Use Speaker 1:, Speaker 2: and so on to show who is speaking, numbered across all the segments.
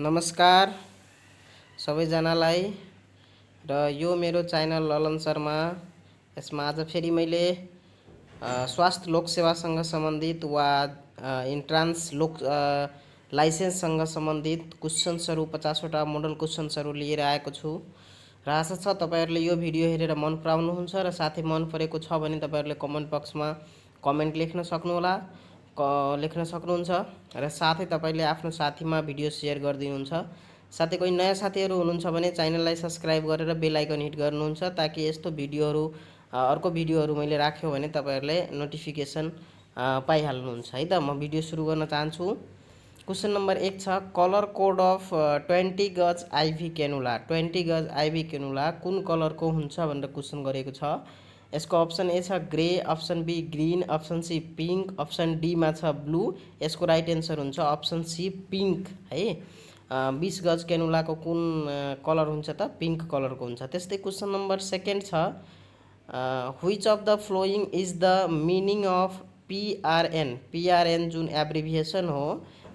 Speaker 1: नमस्कार सबैजनालाई र यो मेरो च्यानल ललन शर्मा यसमा आज फेरि मैले स्वास्थ्य लोकसेवासँग सम्बन्धित वा इन्ट्रान्स लोक लाइसेन्ससँग सम्बन्धित क्वेसन्सहरू पचासवटा मोडल क्वेसन्सहरू लिएर आएको छु र आशा छ तपाईँहरूले यो भिडियो हेरेर मन पराउनुहुन्छ र साथै मन परेको छ भने तपाईँहरूले कमेन्ट बक्समा कमेन्ट लेख्न सक्नुहोला लेख्न सक्नुहुन्छ र साथै तपाईँले आफ्नो साथीमा भिडियो सेयर गरिदिनुहुन्छ साथै कोही नयाँ साथीहरू हुनुहुन्छ भने च्यानललाई सब्सक्राइब गरेर बेल आइकन हिट गर्नुहुन्छ ताकि यस्तो भिडियोहरू अर्को भिडियोहरू मैले राख्यो भने तपाईँहरूले नोटिफिकेसन पाइहाल्नुहुन्छ है त म भिडियो सुरु गर्न चाहन्छु क्वेसन नम्बर एक छ colour code of twenty gauge IV cannula twenty gauge IV cannula कुन कलरको हुन्छ भनेर क्वेसन गरेको छ यसको option A grey option B green option C pink option D में ब्लू इसको right answer option C pink हई बीस गज को कुन कलर हो पिंक कलर को होते question number second second of the following is the meaning of PRN PRN जो एब्रिविएसन हो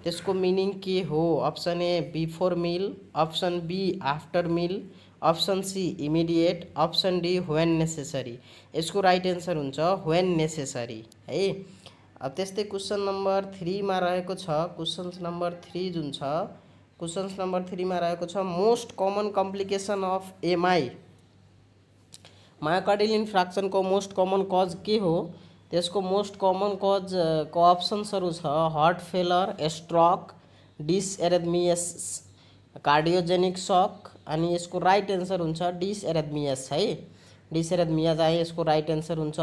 Speaker 1: त्यसको मिनिंग के हो option A before meal option B after meal option C immediate option D when necessary यसको right answer हुन्छ when necessary है अब त्यस्तै क्वेसन नम्बर थ्रीमा रहेको छ क्वेसन्स नम्बर थ्री जुन छ क्वेसन्स नम्बर थ्रीमा रहेको छ most common complication of MI myocardial इन्फ्राक्सनको मोस्ट कमन कज के हो त्यसको मोस्ट कमन कजको अप्सन्सहरू छ heart failure stroke dysrhythmias cardiogenic shock अनि यसको राइट एन्सर हुन्छ डिस डिसएरेदमियास है डिस डिसएरेदमियाज चाहिँ यसको राइट एन्सर हुन्छ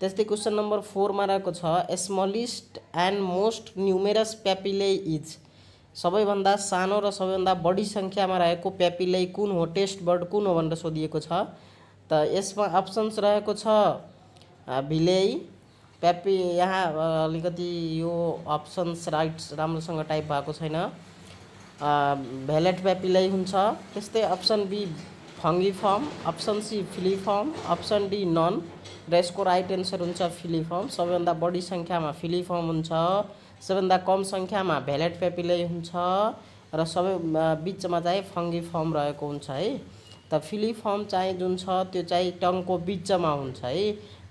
Speaker 1: त्यस्तै क्वेसन नम्बर फोरमा रहेको छ smallest and most numerous papillae is सबैभन्दा सानो र सबैभन्दा बढी सङ्ख्यामा रहेको प्यापिले कुन हो टेस्ट बर्ड कुन हो भनेर सोधिएको छ त यसमा अप्सन्स रहेको छ भिलेई प्यापी यहाँ अलिकति यो अप्सन्स राइट्स राम्रोसँग टाइप भएको छैन भेलेट प्यापिलै हुन्छ त्यस्तै option B fungiform option C filiform option D none र यसको राइट एन्सर हुन्छ फिलिफर्म सबैभन्दा बढी सङ्ख्यामा फिलिफर्म हुन्छ सबैभन्दा कम सङ्ख्यामा भेलेट प्यापिलाई हुन्छ र सबै बिचमा चाहिँ फङ्गी फर्म रहेको हुन्छ है त फिलिफर्म चाहिँ जुन छ त्यो चाहिँ टङको बिचमा हुन्छ है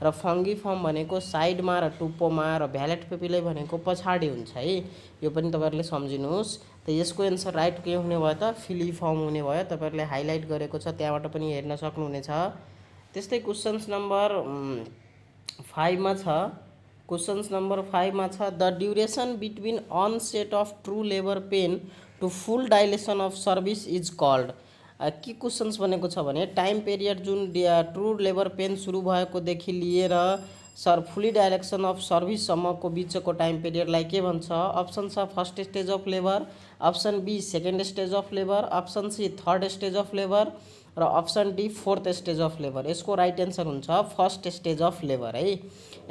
Speaker 1: र फङ्गी फर्म भनेको साइडमा र टुप्पोमा र भ्यालेट पेपिलै भनेको पछाडि हुन्छ है यो पनि तपाईँहरूले सम्झिनुहोस् त यसको एन्सर राइट के हुने भयो त फिलिफर्म हुने भयो तपाईँहरूले हाइलाइट गरेको छ त्यहाँबाट पनि हेर्न सक्नुहुनेछ त्यस्तै क्वेसन्स नम्बर फाइभमा छ क्वेसन्स नम्बर फाइभमा छ the duration between onset of true labour pain to full dilatation of cervix is called के क्वेसन्स भनेको छ भने टाइम पिरियड जुन ट्रु लेबर पेन सुरु भएकोदेखि लिएर सर फुली डाइरेक्शन अफ बीच को टाइम पीरियड के भन्छ अप्सन स first stage of labour option B second stage of labour option C third stage of labour र option D fourth stage of labour इसको राइट एंसर हो फर्स्ट स्टेज अफ लेबर हाई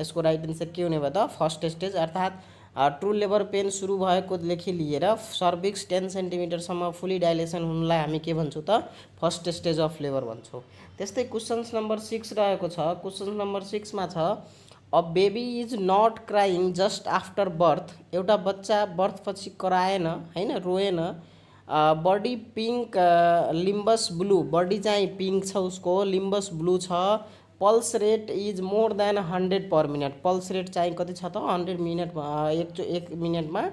Speaker 1: इसको right answer के होने भयो first stage अर्थात true labour pain सुरु भएकोदेखि लिएर सर्भिक्स टेन सेन्टिमिटरसम्म फुली डाइलेसन हुनलाई हामी के भन्छौँ त फर्स्ट स्टेज अफ लेबर भन्छौँ त्यस्तै क्वेसन्स नम्बर सिक्स रहेको छ क्वेसन्स नम्बर सिक्समा छ a baby is not crying just after birth एउटा बच्चा बर्थपछि कराएन होइन रोएन body pink limbs blue body चाहिँ पिङ्क छ उसको लिम्बस ब्लू छ pulse rate is more than hundred per minute pulse rate चाहिँ कति छ त हन्ड्रेड मिनट एक एक मिनटमा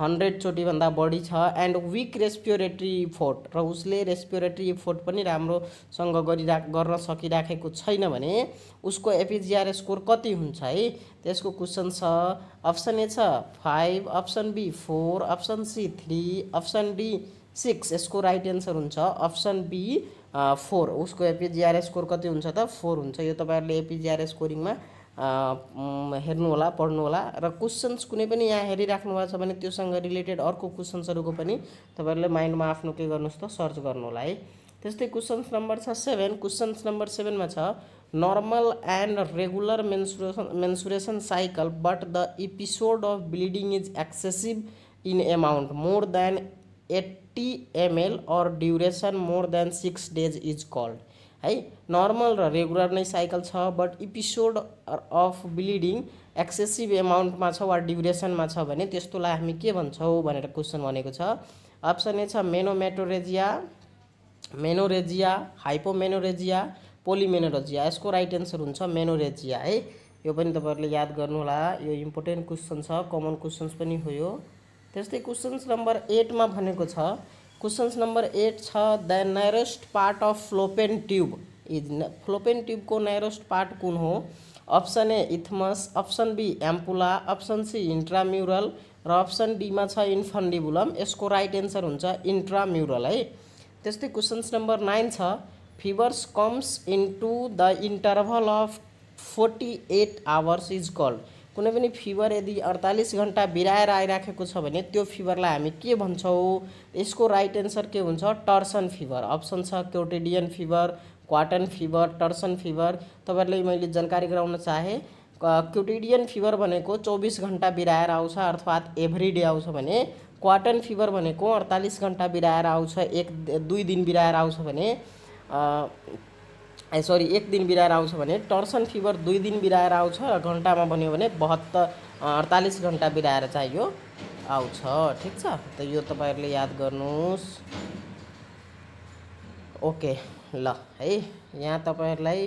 Speaker 1: हन्ड्रेडचोटिभन्दा बढी छ एन्ड विक रेस्पिरेटरी इफोर्ट र उसले रेस्पिरेटरी इफोर्ट पनि राम्रोसँग गरिरा गर्न सकिराखेको छैन भने उसको एपिजिआर स्कोर कति हुन्छ है त्यसको क्वेसन छ अप्सन ए छ five option B four option C three option D six यसको राइट एन्सर हुन्छ अप्सन बी फोर उसको एपीजीआर स्कोर कति हो फोर हो तब तपाईँहरूले स्कोरिंग में हेर्नुहोला पढ़्हला रेसन्स कुछ भी यहाँ हे भएको रिनेटेड भने त्योसँग रिलेटेड माइंड में आपको के सर्च कर हाई तस्ते क्वेश्चन नंबर छ सेवेन क्वेसन्स नम्बर सेभेनमा normal and regular menstruation menstruation cycle but the episode of bleeding is excessive in amount more than eighty ML or duration more than six days is called है normal र regular नै cycle छ but episode of bleeding excessive एमाउन्टमा छ वा ड्युरेसनमा छ भने त्यस्तोलाई हामी के भन्छौँ भनेर क्वेसन भनेको छ अप्सन ए छ मेनोमेटोरेजिया मेनोरेजिया हाइपोमेनोरेजिया पोलिमेनोरेजिया यसको राइट एन्सर हुन्छ मेनोरेजिया है यो पनि तपाईँहरूले याद गर्नुहोला यो इम्पोर्टेन्ट क्वेसन छ कमन क्वेसन्स पनि हो यो त्यस्तै क्वेसन्स नम्बर एटमा भनेको छ क्वेसन्स नम्बर एट छ the narrowest part of fallopian tube is fallopian ट्युबको नायरेस्ट पार्ट कुन हो option A isthmus option B ampulla option C intramural र अप्सन डीमा छ इन्फन्डिबुलम यसको राइट एन्सर हुन्छ इन्ट्राम्युरल है त्यस्तै क्वेसन्स नम्बर नाइन छ fevers comes to the interval of forty eight hours is called कुछ भी फिवर यदि अड़तालीस घंटा बिराएर आई राखे तो त्यो फिभरलाई के भो यसको राइट एंसर के हुन्छ tertian fever option quotidian fever quartan fever tertian fever तब मैं जानकारी चाहे चाहेँ फिवर बने को चौबीस घंटा बिराएर आँच अर्थात एभ्री डे आउँछ क्वाटन क्वाटन बने को अडतालिस घंटा बिराएर आँच एक दुई दिन बिराएर आँच ए सरी एक दिन बिराएर आउँछ भने टर्सन फिभर दुई दिन बिराएर आउँछ र घन्टामा भन्यो भने बहत्तर अडतालिस घन्टा बिराएर चाहिँ यो आउँछ ठिक छ त यो तपाईँहरूले याद गर्नुहोस् ओके ल है यहाँ तपाईँहरूलाई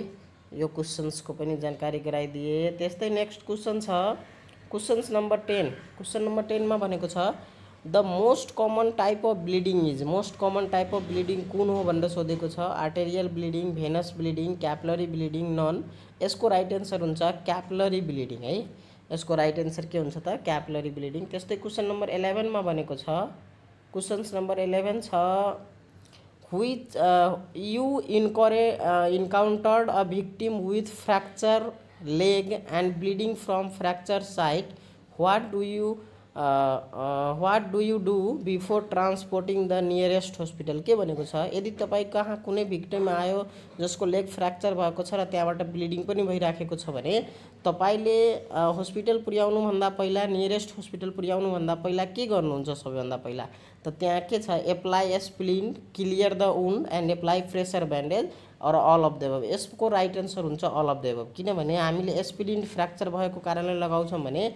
Speaker 1: यो क्वेसन्सको पनि जानकारी गराइदिएँ त्यस्तै नेक्स्ट क्वेसन छ questions number ten question number टेनमा भनेको छ the most common type of bleeding is most common type of bleeding कुन हो भनेर सोधेको छ arterial bleeding venous bleeding capillary bleeding none यसको राइट एंसर हुन्छ क्यापलरी ब्लिडिंग है यसको राइट एंसर के हुन्छ त क्यापलरी ब्लिडिंग त्यस्तै क्वेसन नम्बर इलेभेनमा भनेको छ क्वेसन्स नम्बर इलेभेन छ विथ यु इन्करे encountered a victim with fracture leg and bleeding from fracture site what do you what do you do before transporting the nearest hospital के भनेको छ यदि तपाईँ कहाँ कुनै भिक्टिम आयो जसको लेग फ्र्याक्चर भएको छ र त्यहाँबाट ब्लिडिङ पनि भइराखेको छ भने तपाईँले हस्पिटल uh, पुर्याउनुभन्दा पहिला नियरेस्ट हस्पिटल पुर्याउनुभन्दा पहिला के गर्नुहुन्छ सबैभन्दा पहिला त त्यहाँ के छ apply splint clear the wound and apply pressure bandage or all of the above यसको राइट एन्सर हुन्छ अल अफ देभब किनभने हामीले स्प्लिन्ट फ्र्याक्चर भएको कारणले लगाउँछौँ भने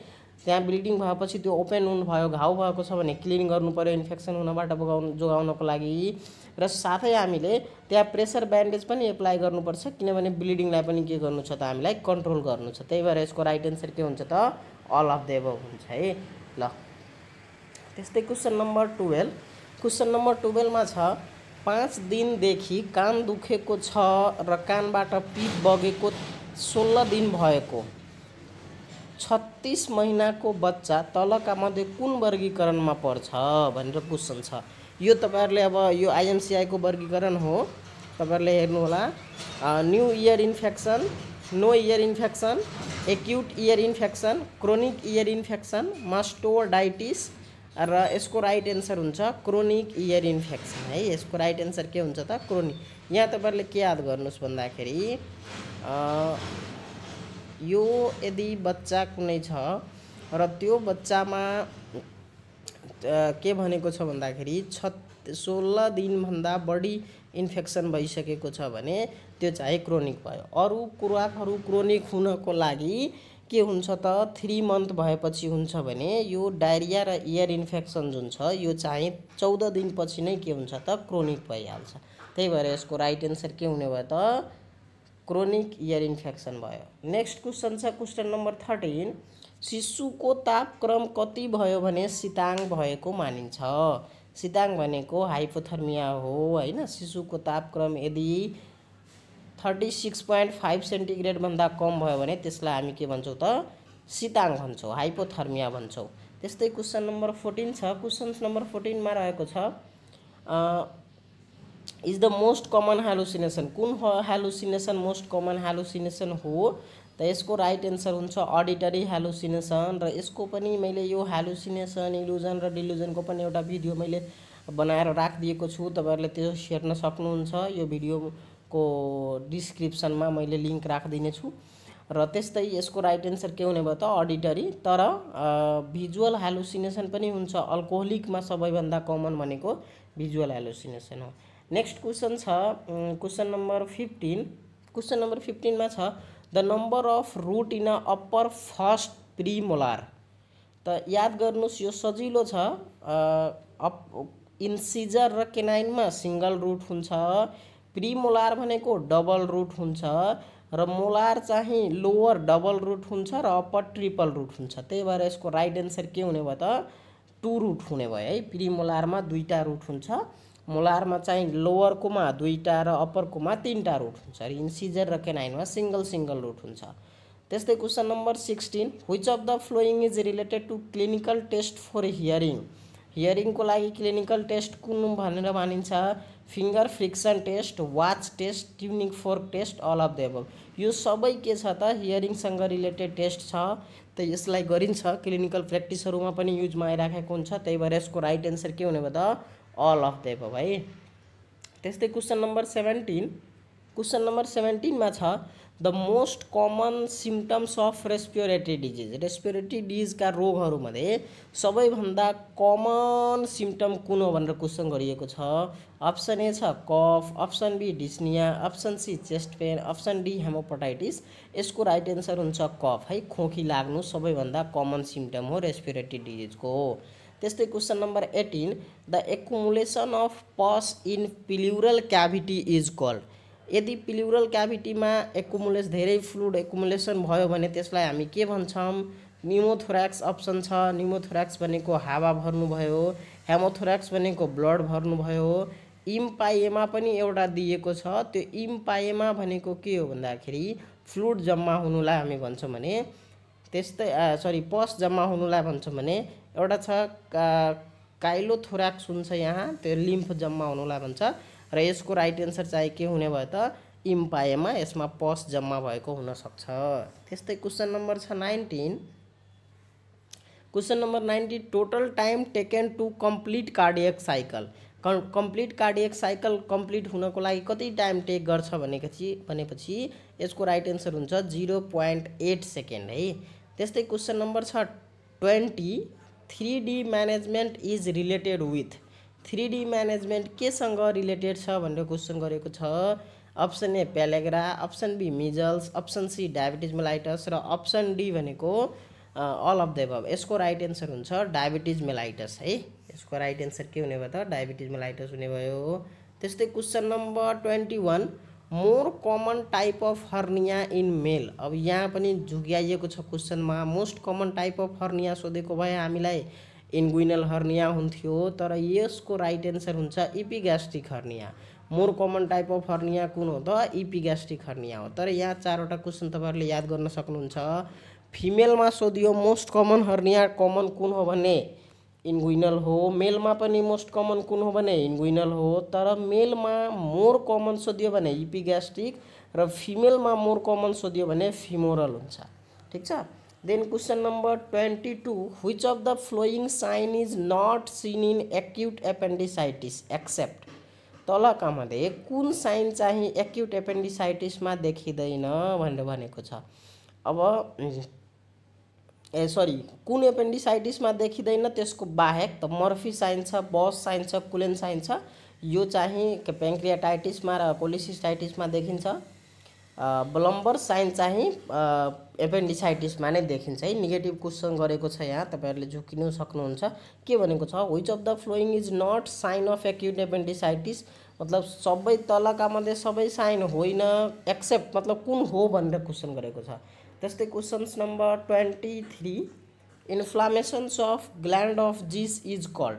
Speaker 1: त्यहाँ ब्लिडिङ भएपछि त्यो ओपेन हुनु भयो घाउ भएको छ भने क्लिन पऱ्यो इन्फेक्सन हुनबाट बोगाउनु जोगाउनको लागि र साथै हामीले त्यहाँ प्रेसर ब्यान्डेज पनि एप्लाई गर्नुपर्छ किनभने ब्लिडिङलाई पनि के गर्नु छ त हामीलाई कन्ट्रोल गर्नु छ त्यही भएर यसको राइट एन्सर के हुन्छ त अल अफ द हुन्छ है ल त्यस्तै question number twelve question number टुवेल्भमा छ पाँच दिनदेखि कान दुखेको छ र कानबाट पिप बगेको सोह्र दिन भएको छत्तीस महीना को बच्चा का मध्य कुन वर्गीकरण में भनेर क्वेश्चन छो तब अब यह आईएमसीआई को वर्गीकरण हो तब हेला new ear infection no ear infection acute ear infection chronic ear infection mastoiditis र यसको राइट एंसर हो क्रोनिक इयर इन्फेक्शन हाई इसको राइट एंसर के होता तो क्रोनिक यहाँ तब याद याद भादा खरी यो यदि बच्चा कुनै छ र त्यो बच्चामा के भनेको छ भन्दाखेरि छ सोह्र दिनभन्दा बढी इन्फेक्सन भइसकेको छ भने त्यो चाहिँ क्रोनिक भयो अरू कुराहरू क्रोनिक हुनको लागि के हुन्छ त थ्री मन्थ भएपछि हुन्छ भने यो डायरिया र इयर इन्फेक्सन जुन छ यो चाहिँ चौध दिनपछि नै के हुन्छ त क्रोनिक भइहाल्छ त्यही भएर यसको राइट एन्सर के हुने भयो त क्रोनिक इयर इन्फेक्सन भयो नेक्स्ट क्वेसन छ क्वेसन नम्बर थर्टिन शिशुको तापक्रम कति भयो भने सिताङ भएको मानिन्छ सिताङ भनेको हाइपोथर्मिया हो होइन शिशुको तापक्रम यदि थर्टी सिक्स पोइन्ट फाइभ सेन्टिग्रेडभन्दा कम भयो भने त्यसलाई हामी के भन्छौँ त सिताङ भन्छौँ हाइपोथर्मिया भन्छौँ त्यस्तै क्वेसन नम्बर फोर्टिन छ क्वेसन्स नम्बर फोर्टिनमा रहेको छ is the most common hallucination कुन हेलोसिनेसन मोस्ट कमन हेलोसिनेसन हो त यसको राइट एन्सर हुन्छ अडिटरी हेलोसिनेसन र यसको पनि मैले यो हेलोसिनेसन इलुजन र डिलुजनको पनि एउटा भिडियो मैले बनाएर राखिदिएको छु तपाईँहरूले त्यो हेर्न सक्नुहुन्छ यो भिडियोको डिस्क्रिप्सनमा मैले लिङ्क राखिदिनेछु र त्यस्तै यसको राइट एन्सर के हुने भयो त अडिटरी तर भिजुअल हेलोसिनेसन पनि हुन्छ अल्कोहोलिकमा सबैभन्दा कमन भनेको भिजुअल हेलोसिनेसन हो नेक्स्ट क्वेसन छ question number fifteen question number फिफ्टिनमा छ the number of root in a upper first premolar त याद गर्नुहोस् यो सजिलो छ अप इनसिजर र केनाइनमा सिङ्गल रुट हुन्छ प्रिमोलार भनेको डबल रुट हुन्छ र मोलार चाहिँ लोवर डबल रुट हुन्छ र अप्पर ट्रिपल रुट हुन्छ त्यही भएर यसको राइट एन्सर के हुने भयो त टु रुट हुने भयो है प्रिमोलारमा दुईवटा रुट हुन्छ मुलारमा चाहिँ लोवरकोमा दुईवटा र अप्परकोमा तिनवटा रुट हुन्छ अरे इन्सिजर र केनाइनमा सिङ्गल सिङ्गल रुट हुन्छ त्यस्तै question number sixteen which of the following is related to clinical test for hearing हियरिङको लागि क्लिनिकल टेस्ट कुन भनेर मानिन्छ finger friction test watch test tuning fork test all of the above यो सबै के छ त हियरिङसँग रिलेटेड टेस्ट छ त यसलाई गरिन्छ क्लिनिकल प्र्याक्टिसहरूमा पनि युजमा आइराखेको हुन्छ त्यही भएर यसको राइट एन्सर के हुने भयो त अल अफ देव भाई है त्यस्तै question number seventeen question number सेभेन्टिनमा छ the most common symptoms of respiratory disease respiratory डिजिजका रोगहरूमध्ये सबैभन्दा कमन सिम्टम कुन हो भनेर क्वेसन गरिएको छ अप्सन ए छ cough option B dyspnoea option C chest pain option D haemoptysis यसको राइट एन्सर हुन्छ कफ है खोकी लाग्नु सबैभन्दा कमन सिम्टम हो रेस्पिरेटरी डिजिजको त्यस्तै question number eighteen the accumulation of pus in pleural cavity is called यदि पिल्युरल क्याभिटीमा एकुमुलेस धेरै फ्लुड एकुमुलेसन भयो भने त्यसलाई हामी के भन्छौँ निमोथोरेक्स अप्सन छ निमोथोरेक्स भनेको हावा भर्नुभयो हेमोथोराक्स भनेको ब्लड भर्नुभयो इम्पाएमा पनि एउटा दिएको छ त्यो इम्पाएमा भनेको के हो भन्दाखेरि फ्लुड जम्मा हुनुलाई हामी भन्छौँ भने त्यस्तै सरी पस जम्मा हुनुलाई भन्छौँ भने एउटा छ काइलो काइलोथोराक्स हुन्छ यहाँ त्यो लिम्फ जम्मा हुनुलाई भन्छ र यसको राइट एन्सर चाहिँ के हुने भयो त इम्पाएमा यसमा पस जम्मा भएको हुनसक्छ त्यस्तै क्वेसन नम्बर छ nineteen question number nineteen total time taken to complete cardiac cycle complete cardiac cycle complete हुनको लागि कति टाइम टेक गर्छ भनेपछि भनेपछि यसको राइट एन्सर हुन्छ जिरो पोइन्ट एट सेकेन्ड है त्यस्तै क्वेसन नम्बर छ twenty three D management is related with three D management केसँग रिलेटेड छ भनेर क्वेसन गरेको छ option A pellagra option B measles option C diabetes mellitus र अप्सन डी भनेको अल अफ द एभव यसको राइट एन्सर हुन्छ डायबिटिज मेलाइटस है यसको राइट एन्सर के हुने भयो त डायबिटिज मेलाइटस हुने भयो त्यस्तै question number twenty one more common type of hernia in male अब यहाँ पनि झुक्याइएको छ क्वेसनमा most common type of hernia सोधेको भए हामीलाई इन्गुइनल हर्निया हुन्थ्यो तर यसको राइट एन्सर हुन्छ epigastric hernia more common type of hernia कुन हो त इपिग्यास्ट्रिक हर्निया हो तर यहाँ चारवटा क्वेसन तपाईँहरूले याद गर्न सक्नुहुन्छ फिमेलमा सोधियो मोस्ट कमन हर्निया कमन कुन हो भने इन्गुइनल हो मेलमा पनि मोस्ट कमन कुन हो भने इन्गुइनल हो तर मेलमा मोर कमन सोध्यो भने इपिग्यास्ट्रिक र फिमेलमा मोर कमन सोध्यो भने फिमोरल हुन्छ ठिक छ then question number twenty two which of the following sign is not seen in acute appendicitis except तलका मध्ये कुन साइन चाहिँ एक्युट एपेन्डिसाइटिसमा देखिँदैन भनेर भनेको छ अब ए सरी कुन एपेन्डिसाइटिसमा देखिँदैन त्यसको बाहेक त मर्फी चाहिन्छ बस चाहिन्छ कुलेन चाहिन्छ यो चाहिँ पेङ्क्रियाटाइटिसमा र पोलिसिसाइटिसमा देखिन्छ ब्लम्बर साइन चाहिँ एपेन्डिसाइटिसमा नै देखिन्छ है नेगेटिभ क्वेसन गरेको छ यहाँ तपाईँहरूले झुकिनु सक्नुहुन्छ के भनेको छ which of the following is not sign of acute appendicitis मतलब सबै तलका मध्ये सबै साइन होइन एक्सेप्ट मतलब कुन हो भनेर क्वेसन गरेको छ जस्तै question number twenty three inflammations of gland of Zeis is called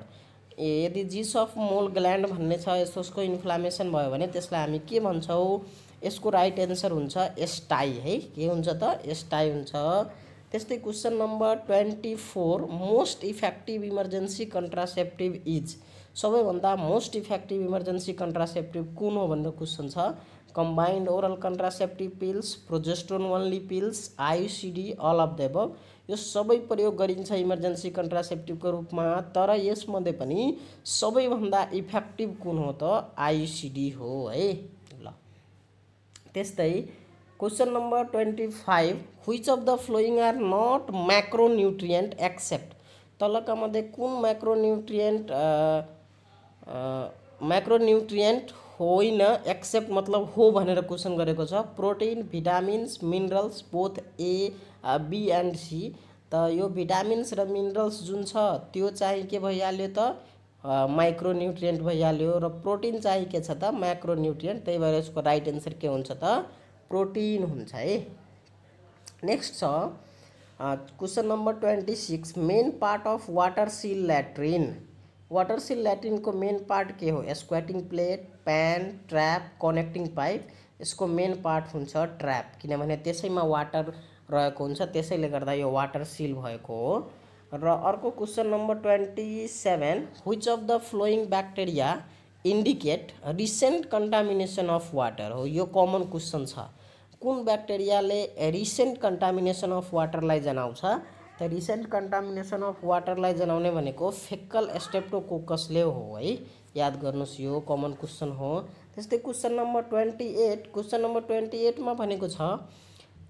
Speaker 1: a यदि जीस अफ मोल ग्लैंड भो छ इन्फ्लामेसन भयो हम के भो राइट एंसर होस्टाई हई के एस्टाई होते question number twenty four most effective emergency contraceptive is भाग मोस्ट इफेक्टिव इमर्जेन्सी कंट्रासेप्टिव कौन हो भर क्वेश्चन छ combined oral contraceptive pills progesterone only pills ICD all of the above यह सब प्रयोग इमर्जेन्सी कंट्रासेप्टिव के रूप में तर इसमदे सब भाग इफेक्टिव कौन हो तो आईसीडी हो हई लस्त question number twenty five which of the following are not nutrient except तल का मध्य कौन माइक्रो न्यूट्रिएंट होइन एक्सेप्ट मतलब हो भनेर क्वेसन गरेको छ vitamins minerals both A B and C त यो भिटामिन्स र मिनरल्स जुन छ त्यो चाहिँ के भइहाल्यो त माइक्रोन्युट्रियन्ट uh, भइहाल्यो र प्रोटिन चाहिँ के छ त माइक्रोन्युट्रियन्ट त्यही भएर यसको राइट एंसर के हुन्छ त प्रोटीन हुन्छ है नेक्स्ट छ question number six main part of water seal latrine water seal को मेन पार्ट के हो squatting plate pan trap connecting pipe इसको मेन पार्ट ट्रैप क्योंकि किनभने में वाटर रहोले वाटर सील भएको हो र अर्को question number twenty seven which of the following bacteria indicate recent contamination of water हो यो कमन क्वेश्चन छ कुन बैक्टेरिया रिसेंट कन्टामिनेसन अफ वाटरलाई जनाउँछ द रिसेन्ट कन्टामिनेसन अफ वाटरलाई जनाउने भनेको फेक्कल स्टेप्टोकोकसले हो है याद गर्नुहोस् यो कमन क्वेसन हो त्यस्तै question number twenty eight question number twenty एटमा भनेको छ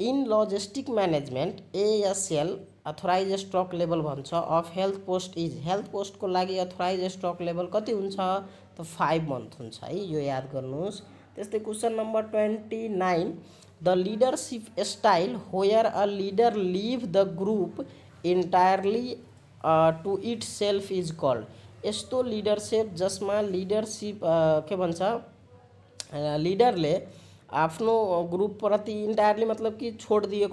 Speaker 1: in logistic management ASL authorise stock level भन्छ of health post is health पोस्टको लागि अथोराइज स्टक लेभल कति हुन्छ त फाइभ मन्थ हुन्छ है यो याद गर्नुहोस् त्यस्तै question number twenty nine the leadership style where a leader leave the group entirely to itself is called यो लीडरशिप जिसमें लीडरशिप के भाषा लीडर ने आपो ग्रुप प्रति इंटायरली मतलब कि छोड़ दिया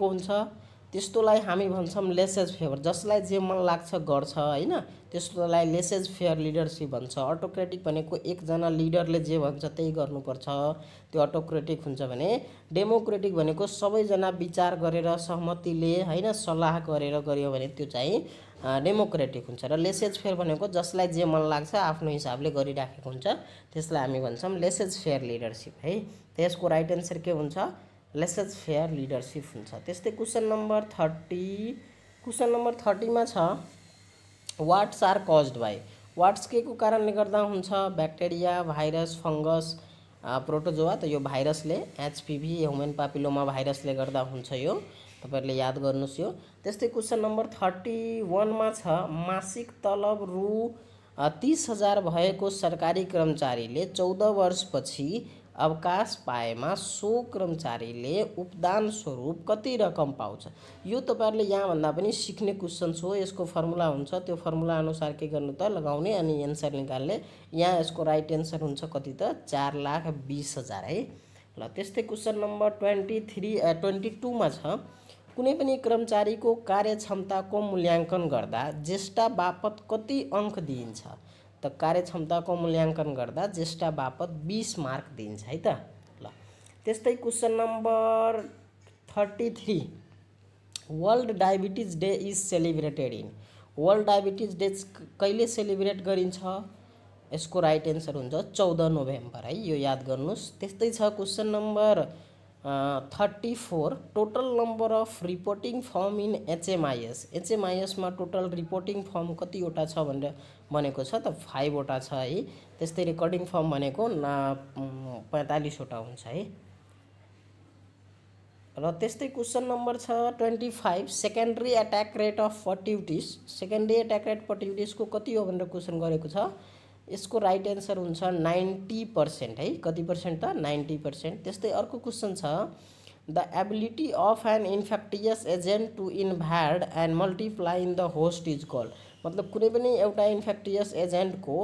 Speaker 1: त्यस्तोलाई हामी भन्छौँ लेसेज फेभर जसलाई जे मन लाग्छ गर्छ होइन त्यस्तोलाई लेसेज फेयर लिडरसिप भन्छ अटोक्रेटिक भनेको एकजना लिडरले जे भन्छ त्यही गर्नुपर्छ त्यो अटोक्रेटिक हुन्छ भने डेमोक्रेटिक भनेको सबैजना विचार गरेर सहमतिले होइन सल्लाह गरेर गऱ्यो भने त्यो चाहिँ डेमोक्रेटिक हुन्छ र लेसेज फेयर भनेको जसलाई जे मन लाग्छ आफ्नो हिसाबले गरिराखेको हुन्छ त्यसलाई हामी भन्छौँ लेसेज फेयर लिडरसिप है त्यसको राइट एन्सर के हुन्छ लेसेज फेयर लिडरसिप हुन्छ त्यस्तै question number thirty question number थर्टीमा छ warts are caused by warts के को कारणले गर्दा हुन्छ ब्याक्टेरिया भाइरस फङ्गस प्रोटोजोवा त यो भाइरसले एचपिभी ह्युमेन पापिलोमा भाइरसले गर्दा हुन्छ यो तपाईँहरूले याद गर्नुहोस् यो त्यस्तै क्वेसन नम्बर थर्टी वानमा छ मासिक तलब रु तिस हजार भएको सरकारी कर्मचारीले चौध वर्षपछि अवकाश पाएमा सो कर्मचारीले उपदान स्वरूप कति रकम पाउँछ यो तपाईँहरूले यहाँभन्दा पनि सिक्ने क्वेसन्स हो यसको फर्मुला हुन्छ त्यो फर्मुला अनुसार के गर्नु त लगाउने अनि एन्सर निकाल्ने यहाँ यसको राइट एन्सर हुन्छ कति त चार लाख बिस हजार है ल त्यस्तै question number twenty three twenty टूमा छ कुनै पनि कर्मचारीको कार्यक्षमताको मूल्याङ्कन गर्दा ज्येष्ठा बापत कति अङ्क दिइन्छ कार्यक्षमताको मूल्याङ्कन गर्दा ज्येष्ठ बापत बिस मार्क दिन्छ है त ल त्यस्तै question number thirty three world diabetes day is celebrated in world diabetes day कहिले सेलिब्रेट गरिन्छ यसको राइट एन्सर हुन्छ चौध नोभेम्बर है यो याद गर्नुहोस् त्यस्तै छ question number four total number of reporting form in HMIS एचएमआइएसमा टोटल रिपोर्टिङ फर्म कतिवटा छ भनेर भनेको छ त फाइभवटा छ है त्यस्तै रेकर्डिङ फर्म भनेको ना पैँतालिसवटा हुन्छ है र त्यस्तै क्वेसन नम्बर छ twenty five secondary attack rate of pertussis secondary attack rate को कति हो भनेर क्वेसन गरेको छ यसको राइट एन्सर हुन्छ नाइन्टी पर्सेन्ट है कति पर्सेन्ट त नाइन्टी पर्सेन्ट त्यस्तै अर्को क्वेसन छ the ability of an infectious agent to invade and multiply in the host is call मतलब कुनै पनि एउटा इन्फेक्टियस एजेन्टको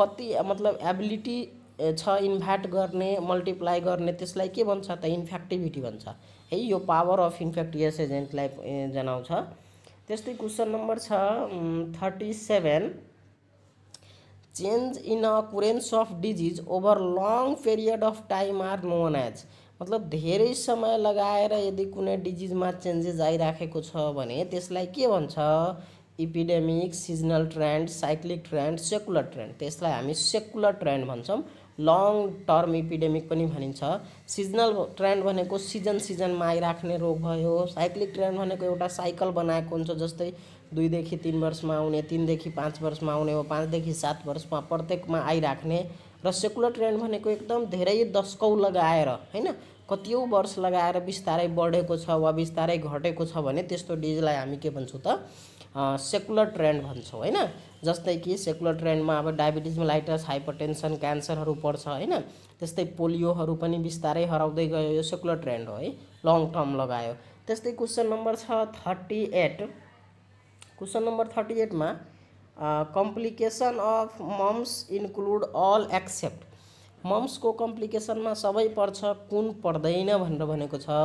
Speaker 1: कति मतलब एबिलिटी छ इन्भ्याट गर्ने मल्टिप्लाई गर्ने त्यसलाई के भन्छ त इन्फेक्टिभिटी भन्छ है यो पावर अफ इन्फेक्टियस एजेन्टलाई जनाउँछ त्यस्तै क्वेसन नम्बर छ thirty seven change in occurrence of disease over long period of time are known as मतलब धेरै समय लगाएर यदि कुनै डिजिजमा चेन्जेस आइराखेको छ भने त्यसलाई के भन्छ epidemic seasonal trend cyclic trend secular trend त्यसलाई हामी सेकुलर ट्रेन्ड भन्छौँ लङ टर्म इपिडेमिक पनि भनिन्छ सिजनल ट्रेन्ड भनेको सिजन सिजनमा आइराख्ने रोग भयो साइक्लिक ट्रेन्ड भनेको एउटा साइकल बनाएको हुन्छ जस्तै दुईदेखि तिन वर्षमा आउने तिनदेखि पाँच वर्षमा आउने हो पाँचदेखि सात वर्षमा प्रत्येकमा आइराख्ने र सेकुलर ट्रेन्ड भनेको एकदम धेरै दशकौ लगाएर होइन कतिौँ वर्ष लगाएर बिस्तारै बढेको छ वा बिस्तारै घटेको छ भने त्यस्तो डिजलाई हामी के भन्छौँ त सेकुलर ट्रेन्ड भन्छौँ होइन जस्तै कि सेकुलर ट्रेन्डमा अब डायबिटिज मलाइटस हाइपरटेन्सन क्यान्सरहरू पर्छ होइन त्यस्तै पोलियोहरू पनि बिस्तारै हराउँदै गयो यो सेकुलर ट्रेन्ड हो है लङ टर्म लगायो त्यस्तै क्वेसन नम्बर छ thirty eight question number thirty एटमा complication of mumps include all except मम्सको कम्प्लिकेसनमा सबै पर्छ कुन पर्दैन भनेर भनेको छ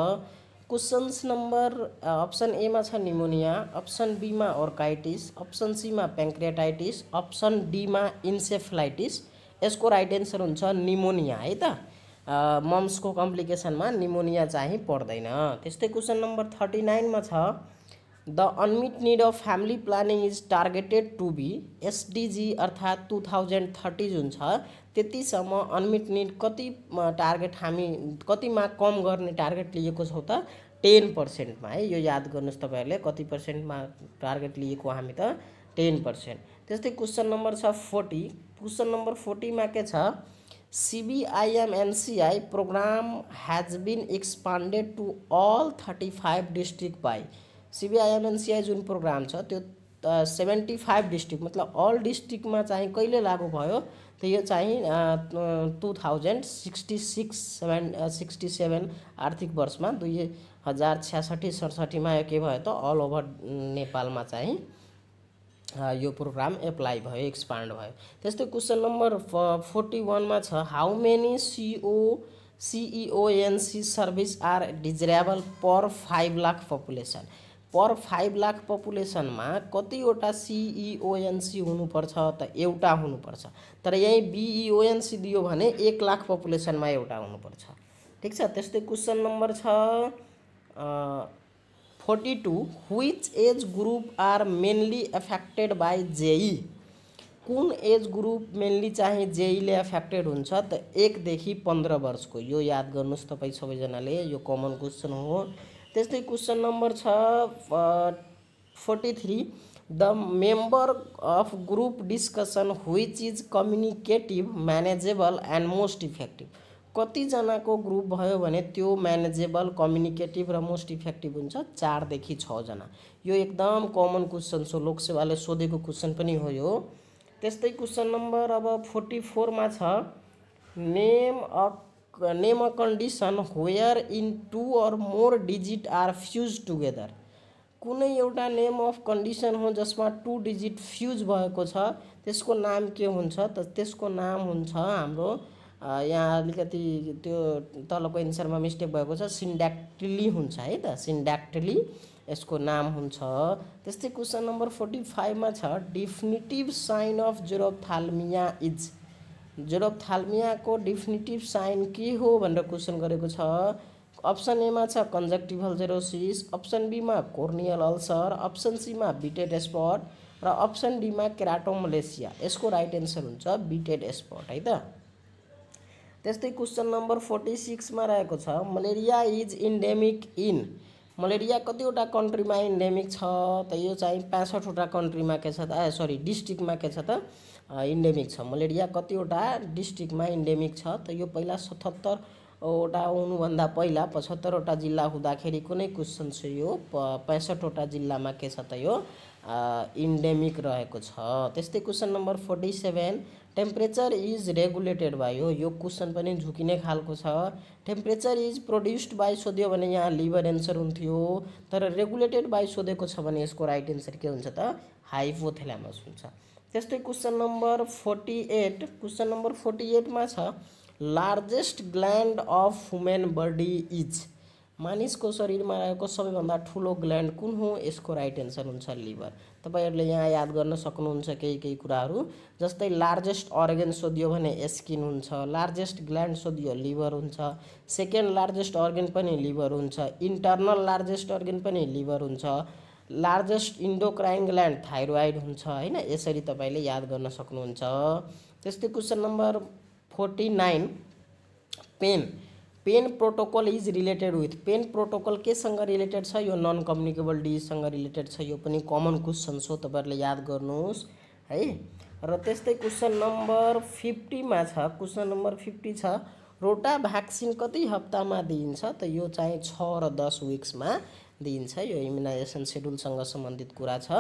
Speaker 1: क्वेसन्स नम्बर अप्सन एमा छ निमोनिया अप्सन बीमा अर्काइटिस अप्सन सीमा पेङ्क्रियाटाइटिस अप्सन डीमा इन्सेफलाइटिस यसको राइट एन्सर हुन्छ निमोनिया है त मम्सको कम्प्लिकेसनमा निमोनिया चाहिँ पर्दैन त्यस्तै क्वेसन नम्बर थर्टी नाइनमा छ the unmet need of family planning is targeted to be SDG अर्थात् टु थाउजन्ड थर्टी जुन छ त्यतिसम्म अनमिट निड कति टार्गेट हामी कतिमा कम गर्ने टार्गेट लिएको छौँ त टेन पर्सेन्टमा है यो याद गर्नुहोस् तपाईँहरूले कति पर्सेन्टमा टार्गेट लिएको हामी त टेन पर्सेन्ट त्यस्तै क्वेसन नम्बर छ फोर्टी क्वेसन नम्बर फोर्टीमा के छ CBIMNCI programme has been expanded to all thirty five district by CBIMNCI जुन प्रोग्राम छ त्यो सेभेन्टी फाइभ डिस्ट्रिक्ट मतलब अल डिस्ट्रिक्टमा चाहिँ कहिले लागु भयो त यो चाहिँ two thousand sixty six seven sixty seven आर्थिक वर्षमा दुई हजार छ्यासठी सडसठीमा के भयो त अल ओभर नेपालमा चाहिँ यो प्रोग्राम एप्लाई भयो एक्सपान्ड भयो त्यस्तै क्वेसन नम्बर फोर्टी वानमा छ how many CO CEONC service are desirable per five lakh population per five lakh पपुलेसनमा कतिवटा सिइओएनसी e हुनुपर्छ त एउटा हुनुपर्छ तर यहीँ बिइओएनसी e दियो भने एक लाख पपुलेसनमा एउटा हुनुपर्छ ठिक छ त्यस्तै क्वेसन नम्बर छ forty two which age group are mainly affected by JE कुन एज ग्रुप मेनली चाहिँ जेईले e एफेक्टेड हुन्छ त एकदेखि पन्ध्र वर्षको यो याद गर्नुहोस् तपाईँ सबैजनाले यो कमन क्वेसन हो तस्ते क्वेश्चन नंबर छ forty three the member of group discussion who is communicative manageable and most effective को ग्रुप भयो भने त्यो म्यानेजेबल कम्युनिकेटिभ र मोस्ट इफेक्टिभ हुन्छ चारदेखि छजना यो एकदम कमन क्वेश्चन सो लोकसेवाले सोधे क्वेश्चन भी हो यो त्यस्तै क्वेश्चन नंबर अब फोर्टी फोर छ name a name a condition in two or more digit are fused together कुनै एउटा नेम अफ कन्डिसन हो जसमा टु डिजिट फ्युज भएको छ त्यसको नाम के हुन्छ त त्यसको नाम हुन्छ हाम्रो यहाँ अलिकति त्यो तलको एन्सरमा मिस्टेक भएको छ सिन्ड्याक्टली हुन्छ है त सिन्ड्याक्टली यसको नाम हुन्छ त्यस्तै क्वेसन नम्बर फोर्टी फाइभमा छ definitive sign of xerophthalmia is जोरोप्थाल्मियाको डिफिनिटिभ साइन के हो भनेर क्वेसन गरेको छ अप्सन एमा छ कन्जक्टिभल जेरोसिस अप्सन बीमा कोर्नियल अल्सर अप्सन सीमा बिटेड स्पट र अप्सन डीमा केराटोमलेसिया यसको राइट एन्सर हुन्छ बिटेड स्पट है त त्यस्तै क्वेसन नम्बर फोर्टी सिक्समा रहेको छ malaria is endemic in malaria कतिवटा कन्ट्रीमा इन्डेमिक छ त यो चाहिँ पाँसठवटा कन्ट्रीमा के छ त सरी डिस्ट्रिक्टमा के छ त इन्डेमिक छ मलेरिया कतिवटा डिस्ट्रिक्टमा इन्डेमिक छ त यो पहिला सतहत्तरवटा आउनुभन्दा पहिला पचहत्तरवटा जिल्ला हुँदाखेरि कुनै क्वेसन छ यो पैँसठवटा जिल्लामा के छ त यो इन्डेमिक रहेको छ त्यस्तै question number forty seven temperature is regulated हो यो क्वेसन पनि झुकिने खालको छ टेम्परेचर इज प्रड्युस्ड बाई सोध्यो भने यहाँ लिभर एन्सर हुन्थ्यो तर रेगुलेटेड बाई सोधेको छ भने यसको राइट एन्सर के हुन्छ त हाइपोथेलामस हुन्छ त्यस्तै question number forty eight question number forty एटमा छ largest gland of human body is मानिसको शरीरमा रहेको सबैभन्दा ठुलो ग्ल्यान्ड कुन हो यसको राइट एन्सर हुन्छ लिभर तपाईँहरूले यहाँ याद गर्न सक्नुहुन्छ केही केही कुराहरू जस्तै लार्जेस्ट अर्गेन सोधियो भने स्किन हुन्छ लार्जेस्ट ग्ल्यान्ड सोधियो लिभर हुन्छ सेकेन्ड लार्जेस्ट अर्गेन पनि लिभर हुन्छ इन्टर्नल लार्जेस्ट अर्गेन पनि लिभर हुन्छ लार्जेस्ट इन्डोक्राइन ग्ल्यान्ड थाइरोइड हुन्छ होइन यसरी तपाईँले याद गर्न सक्नुहुन्छ त्यस्तै question number forty nine pain pain protocol is related with pain protocol केसँग रिलेटेड छ यो नन कम्युनिकेबल डिजसँग रिलेटेड छ यो पनि कमन क्वेसन हो तपाईँहरूले याद गर्नुहोस् है र त्यस्तै क्वेसन नम्बर फिफ्टीमा छ क्वेसन नम्बर फिफ्टी छ रोटा भ्याक्सिन कति हप्तामा दिइन्छ त यो चाहिँ छ र दस विक्समा दिइन्छ यो इम्युनाइजेसन सेड्युलसँग सम्बन्धित कुरा छ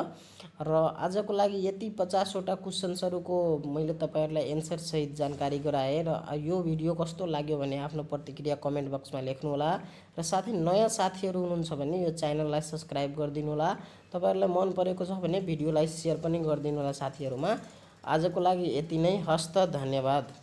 Speaker 1: र आजको लागि यति पचासवटा क्वेसन्सहरूको मैले तपाईँहरूलाई सहित जानकारी गराएँ र यो भिडियो कस्तो लाग्यो भने आफ्नो प्रतिक्रिया कमेन्ट बक्समा लेख्नुहोला र साथै नयाँ साथीहरू हुनुहुन्छ भने यो च्यानललाई सब्सक्राइब होला तपाईँहरूलाई मन परेको छ भने भिडियोलाई सेयर पनि होला साथीहरूमा आजको लागि यति नै हस्त धन्यवाद